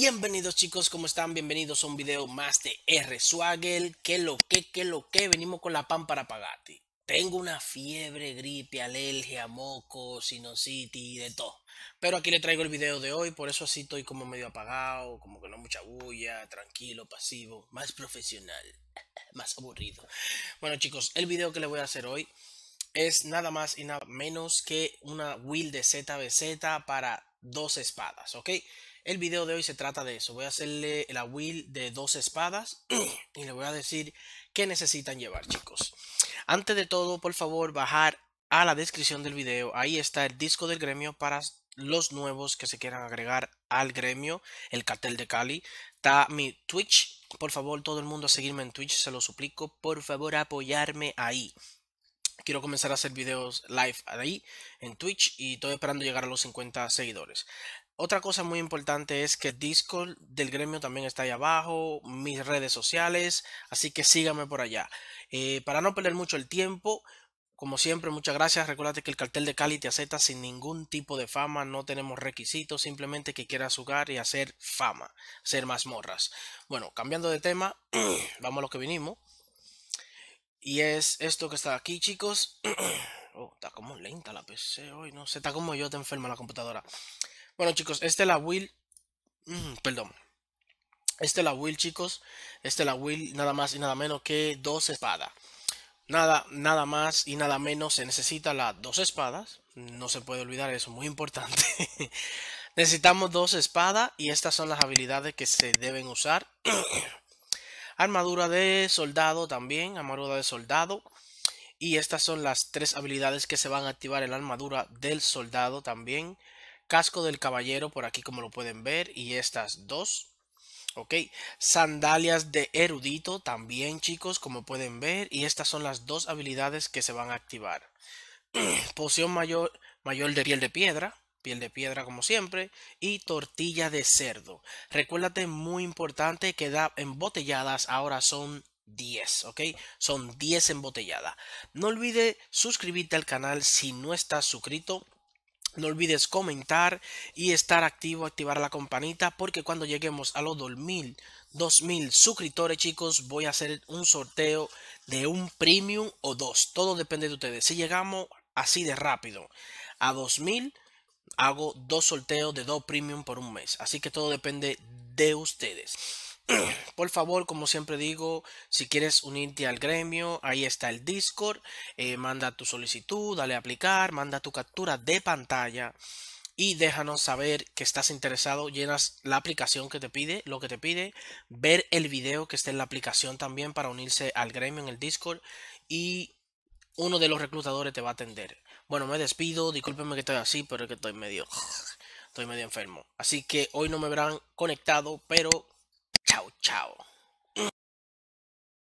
Bienvenidos chicos, ¿cómo están? Bienvenidos a un video más de R Swaggle. ¿Qué lo que, qué lo que? Venimos con la pan para pagati Tengo una fiebre, gripe, alergia, moco, sinusitis, de todo. Pero aquí le traigo el video de hoy, por eso así estoy como medio apagado, como que no mucha bulla, tranquilo, pasivo, más profesional, más aburrido. Bueno chicos, el video que le voy a hacer hoy es nada más y nada menos que una will de ZBZ para dos espadas, ¿ok? El video de hoy se trata de eso. Voy a hacerle la will de dos espadas y le voy a decir qué necesitan llevar, chicos. Antes de todo, por favor, bajar a la descripción del video. Ahí está el disco del gremio para los nuevos que se quieran agregar al gremio, el cartel de Cali. Está mi Twitch. Por favor, todo el mundo a seguirme en Twitch, se lo suplico. Por favor, apoyarme ahí quiero comenzar a hacer videos live ahí en Twitch y estoy esperando llegar a los 50 seguidores. Otra cosa muy importante es que Discord del gremio también está ahí abajo, mis redes sociales, así que síganme por allá. Eh, para no perder mucho el tiempo, como siempre, muchas gracias. Recuerda que el cartel de Cali te acepta sin ningún tipo de fama, no tenemos requisitos, simplemente que quieras jugar y hacer fama, Ser mazmorras. Bueno, cambiando de tema, vamos a lo que vinimos. Y es esto que está aquí, chicos. Oh, está como lenta la PC hoy, no sé, está como yo, te enferma la computadora. Bueno, chicos, este es la Will. Mm, perdón. Este es la Will, chicos. Este es la Will, nada más y nada menos que dos espadas. Nada, nada más y nada menos se necesita las dos espadas. No se puede olvidar eso, muy importante. Necesitamos dos espadas y estas son las habilidades que se deben usar. Armadura de soldado también, armadura de soldado. Y estas son las tres habilidades que se van a activar en la armadura del soldado también. Casco del caballero, por aquí como lo pueden ver, y estas dos. Ok, sandalias de erudito también chicos, como pueden ver. Y estas son las dos habilidades que se van a activar. Poción mayor, mayor de piel de piedra, piel de piedra como siempre y tortilla de cerdo. Recuérdate muy importante que da embotelladas ahora son 10, ¿ok? Son 10 embotelladas. No olvides suscribirte al canal si no estás suscrito. No olvides comentar y estar activo, activar la campanita porque cuando lleguemos a los 2000, 2000 suscriptores chicos voy a hacer un sorteo de un premium o dos. Todo depende de ustedes. Si llegamos así de rápido a 2000 hago dos sorteos de dos premium por un mes. Así que todo depende de ustedes. por favor, como siempre digo, si quieres unirte al gremio, ahí está el Discord. Eh, manda tu solicitud, dale a aplicar, manda tu captura de pantalla y déjanos saber que estás interesado. Llenas la aplicación que te pide, lo que te pide, ver el video que está en la aplicación también para unirse al gremio en el Discord y uno de los reclutadores te va a atender. Bueno, me despido, discúlpenme que estoy así, pero es que estoy medio... Estoy medio enfermo. Así que hoy no me verán conectado, pero... Chao, chao.